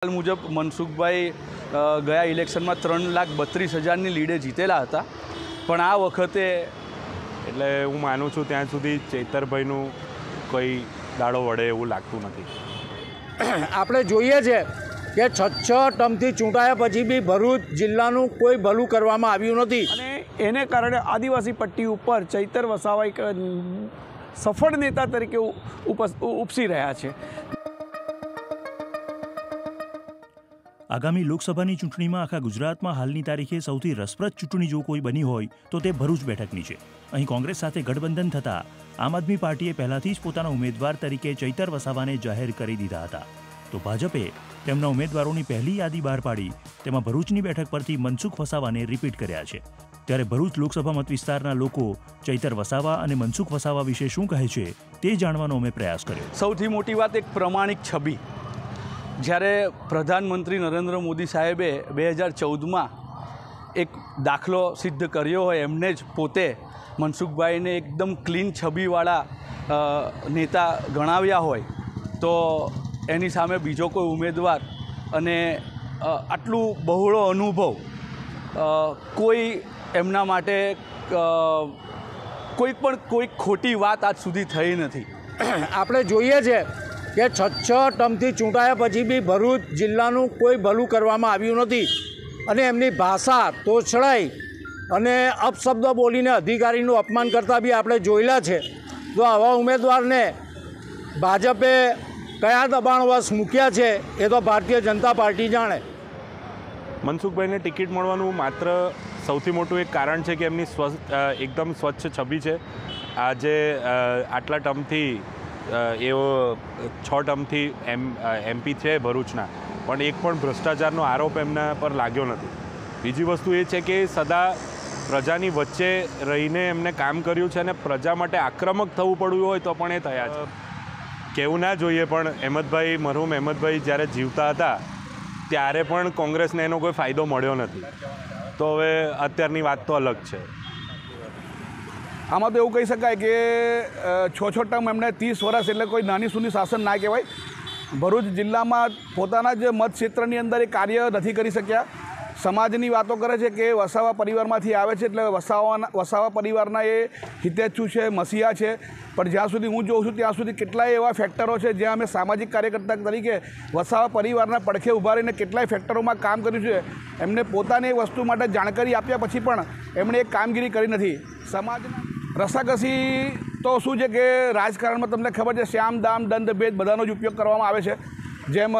હાલ મુજબ મનસુખભાઈ ગયા ઇલેક્શનમાં ત્રણ લાખ બત્રીસ હજારની લીડે જીતેલા હતા પણ આ વખતે એટલે હું માનું છું ત્યાં સુધી ચેતરભાઈનું કોઈ દાડો વળે એવું લાગતું નથી આપણે જોઈએ છે કે છ છ ટર્મથી ચૂંટાયા પછી બી ભરૂચ જિલ્લાનું કોઈ ભલું કરવામાં આવ્યું નથી અને એને કારણે આદિવાસી પટ્ટી ઉપર ચૈતર વસાવાઈ સફળ નેતા તરીકે ઉપસી રહ્યા છે આગામી લોકસભાની ચૂંટણીમાં આખા ગુજરાતમાં હાલની તારીખે સૌથી રસપ્રદ ચૂંટણી જો કોઈ બની હોય તો તે ભરૂચ બેઠકની છે અહીં કોંગ્રેસ સાથે ગઠબંધન થતા આમ આદમી પાર્ટીએ પહેલાથી જ પોતાના ઉમેદવાર તરીકે ચૈતર વસાવાને જાહેર કરી દીધા હતા તો ભાજપે તેમના ઉમેદવારોની પહેલી યાદી બહાર પાડી તેમાં ભરૂચની બેઠક પરથી મનસુખ વસાવાને રિપીટ કર્યા છે ત્યારે ભરૂચ લોકસભા મત વિસ્તારના લોકો ચૈતર વસાવા અને મનસુખ વસાવા વિશે શું કહે છે તે જાણવાનો અમે પ્રયાસ કર્યો સૌથી મોટી વાત એક પ્રમાણિક છબી જ્યારે પ્રધાનમંત્રી નરેન્દ્ર મોદી સાહેબે બે હજાર ચૌદમાં એક દાખલો સિદ્ધ કર્યો હોય એમને જ પોતે મનસુખભાઈને એકદમ ક્લીન છબીવાળા નેતા ગણાવ્યા હોય તો એની સામે બીજો કોઈ ઉમેદવાર અને આટલું બહોળો અનુભવ કોઈ એમના માટે કોઈ પણ કોઈ ખોટી વાત આજ સુધી થઈ નથી આપણે જોઈએ છે કે છ છ ટર્મથી ચૂંટાયા પછી બી ભરૂચ જિલ્લાનું કોઈ ભલું કરવામાં આવ્યું નથી અને એમની ભાષા તોછડાઈ અને અપશબ્દ બોલીને અધિકારીનું અપમાન કરતાં બી આપણે જોયેલા છે તો આવા ઉમેદવારને ભાજપે કયા દબાણવશ મૂક્યા છે એ તો ભારતીય જનતા પાર્ટી જાણે મનસુખભાઈને ટિકિટ મળવાનું માત્ર સૌથી મોટું એક કારણ છે કે એમની સ્વચ્છ એકદમ સ્વચ્છ છબી છે આજે આટલા ટર્મથી એઓ છ ટર્મથી એમ એમપી છે ભરૂચના પણ એક પણ ભ્રષ્ટાચારનો આરોપ એમના પર લાગ્યો નથી બીજી વસ્તુ એ છે કે સદા પ્રજાની વચ્ચે રહીને એમને કામ કર્યું છે અને પ્રજા માટે આક્રમક થવું પડ્યું હોય તો પણ એ થયા છે કહેવું ના જોઈએ પણ અહેમદભાઈ મરહુમ અહેમદભાઈ જ્યારે જીવતા હતા ત્યારે પણ કોંગ્રેસને એનો કોઈ ફાયદો મળ્યો નથી તો હવે અત્યારની વાત તો અલગ છે આમાં તો એવું કહી શકાય કે છ છ ટર્મ એમણે ત્રીસ વર્ષ એટલે કોઈ નાની સુની શાસન ના કહેવાય ભરૂચ જિલ્લામાં પોતાના જ મતક્ષેત્રની અંદર એ કાર્ય નથી કરી શક્યા સમાજની વાતો કરે છે કે વસાવા પરિવારમાંથી આવે છે એટલે વસાવાના વસાવા પરિવારના એ હિતેચ્છુ છે મસીહા છે પણ જ્યાં સુધી હું જોઉં છું ત્યાં સુધી કેટલાય એવા ફેક્ટરો છે જ્યાં અમે સામાજિક કાર્યકર્તા તરીકે વસાવા પરિવારના પડખે ઊભા રહીને કેટલાય ફેક્ટરોમાં કામ કર્યું છે એમને પોતાને એ વસ્તુ માટે જાણકારી આપ્યા પછી પણ એમણે એ કામગીરી કરી નથી સમાજના રસાકસી તો શું છે કે રાજકારણમાં તમને ખબર છે શ્યામ દામ દંડ ભેદ બધાનો જ ઉપયોગ કરવામાં આવે છે જેમ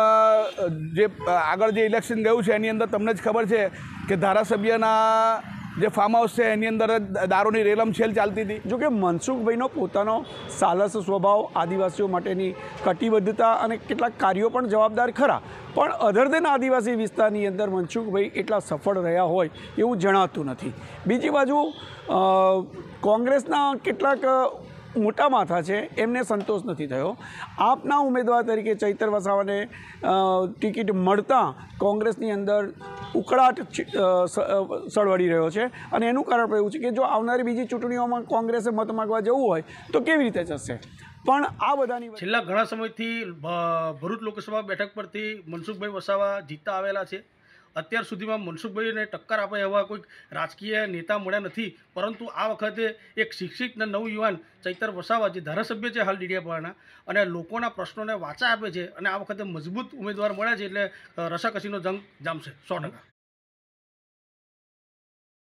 જે આગળ જે ઇલેક્શન ગયું છે એની અંદર તમને જ ખબર છે કે ધારાસભ્યના જે ફાર્મ હાઉસ છે એની અંદર દારૂની રેલમ છેલ ચાલતી હતી જોકે મનસુખભાઈનો પોતાનો સાલસ સ્વભાવ આદિવાસીઓ માટેની કટિબદ્ધતા અને કેટલાક કાર્યો પણ જવાબદાર ખરા પણ અધર દેન આદિવાસી વિસ્તારની અંદર મનસુખભાઈ એટલા સફળ રહ્યા હોય એવું જણાતું નથી બીજી બાજુ કોંગ્રેસના કેટલાક મોટા માથા છે એમને સંતોષ નથી થયો આપના ઉમેદવાર તરીકે ચૈતર વસાવાને ટિકિટ મળતાં કોંગ્રેસની અંદર ઉકળાટ સળવડી રહ્યો છે અને એનું કારણ પણ એવું છે કે જો આવનારી બીજી ચૂંટણીઓમાં કોંગ્રેસે મત માગવા જવું હોય તો કેવી રીતે જશે પણ આ બધાની છેલ્લા ઘણા સમયથી ભરૂચ લોકસભા બેઠક પરથી મનસુખભાઈ વસાવા જીતતા આવેલા છે અત્યાર સુધીમાં મનસુખભાઈને ટક્કર આપે એવા કોઈ રાજકીય નેતા મળ્યા નથી પરંતુ આ વખતે એક શિક્ષિત અને નવયુવાન ચૈતર વસાવા જે ધારાસભ્ય છે હાલ ડીડીયાપાડાના અને લોકોના પ્રશ્નોને વાંચા આપે છે અને આ વખતે મજબૂત ઉમેદવાર મળ્યા છે એટલે રસાકસીનો જંગ જામશે સો ટકા